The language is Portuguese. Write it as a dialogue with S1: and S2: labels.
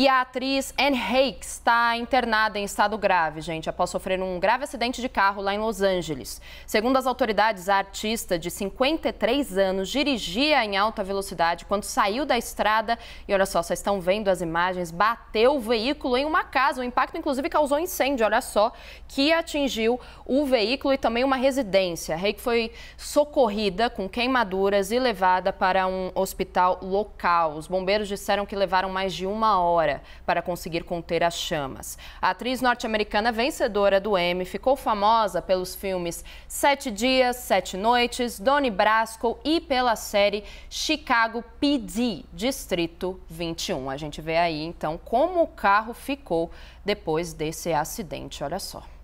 S1: E a atriz Anne Hakes está internada em estado grave, gente, após sofrer um grave acidente de carro lá em Los Angeles. Segundo as autoridades, a artista de 53 anos dirigia em alta velocidade quando saiu da estrada e olha só, vocês estão vendo as imagens, bateu o veículo em uma casa. O impacto inclusive causou incêndio, olha só, que atingiu o veículo e também uma residência. Reik foi socorrida com queimaduras e levada para um hospital local. Os bombeiros disseram que levaram mais de uma hora hora para conseguir conter as chamas. A atriz norte-americana vencedora do Emmy ficou famosa pelos filmes Sete Dias, Sete Noites, Donnie Brasco e pela série Chicago PD, Distrito 21. A gente vê aí então como o carro ficou depois desse acidente. Olha só.